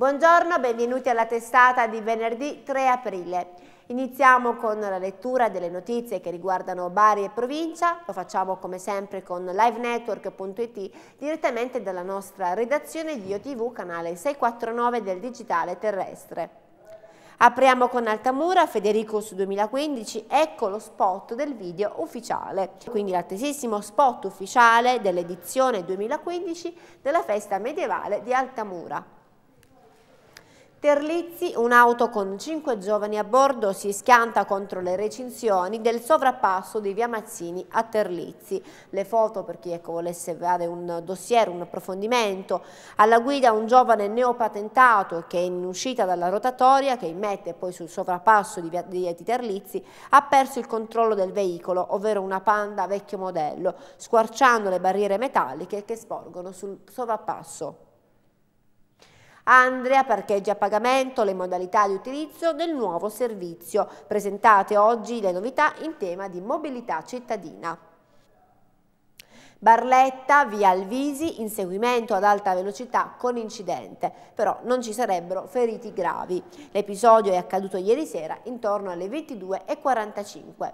Buongiorno, benvenuti alla testata di venerdì 3 aprile. Iniziamo con la lettura delle notizie che riguardano Bari e provincia, lo facciamo come sempre con livenetwork.it direttamente dalla nostra redazione di OTV canale 649 del digitale terrestre. Apriamo con Altamura, Federico su 2015, ecco lo spot del video ufficiale, quindi l'attesissimo spot ufficiale dell'edizione 2015 della festa medievale di Altamura. Terlizzi, un'auto con cinque giovani a bordo, si schianta contro le recinzioni del sovrappasso di Via Mazzini a Terlizzi. Le foto, per chi ecco, volesse fare un dossier, un approfondimento. Alla guida un giovane neopatentato che in uscita dalla rotatoria, che immette poi sul sovrappasso di, via, di, di Terlizzi, ha perso il controllo del veicolo, ovvero una Panda vecchio modello, squarciando le barriere metalliche che sporgono sul sovrappasso. Andrea parcheggia a pagamento le modalità di utilizzo del nuovo servizio. Presentate oggi le novità in tema di mobilità cittadina. Barletta via Alvisi, inseguimento ad alta velocità con incidente, però non ci sarebbero feriti gravi. L'episodio è accaduto ieri sera intorno alle 22.45.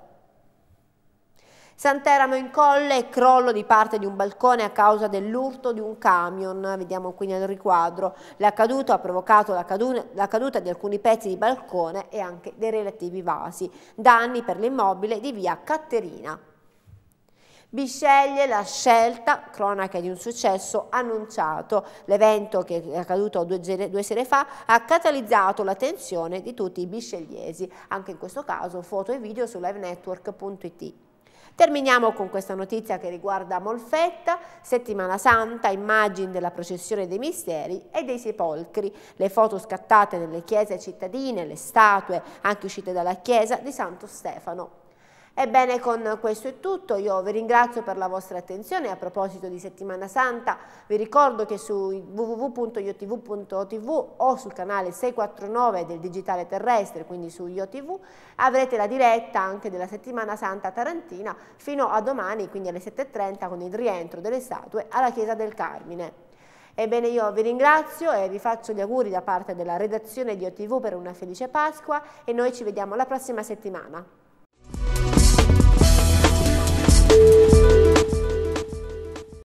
Santeramo in colle, crollo di parte di un balcone a causa dell'urto di un camion, vediamo qui nel riquadro. L'accaduto ha provocato la, la caduta di alcuni pezzi di balcone e anche dei relativi vasi. Danni per l'immobile di via Caterina. Bisceglie la scelta, cronaca di un successo annunciato. L'evento che è accaduto due, due sere fa ha catalizzato l'attenzione di tutti i biscegliesi. Anche in questo caso foto e video su livenetwork.it. Terminiamo con questa notizia che riguarda Molfetta, settimana santa, immagini della processione dei misteri e dei sepolcri, le foto scattate nelle chiese cittadine, le statue, anche uscite dalla chiesa di Santo Stefano. Ebbene con questo è tutto, io vi ringrazio per la vostra attenzione, a proposito di Settimana Santa vi ricordo che su www.iotv.tv o sul canale 649 del Digitale Terrestre, quindi su IoTV, avrete la diretta anche della Settimana Santa Tarantina fino a domani, quindi alle 7.30 con il rientro delle statue alla Chiesa del Carmine. Ebbene io vi ringrazio e vi faccio gli auguri da parte della redazione di OTV per una felice Pasqua e noi ci vediamo la prossima settimana.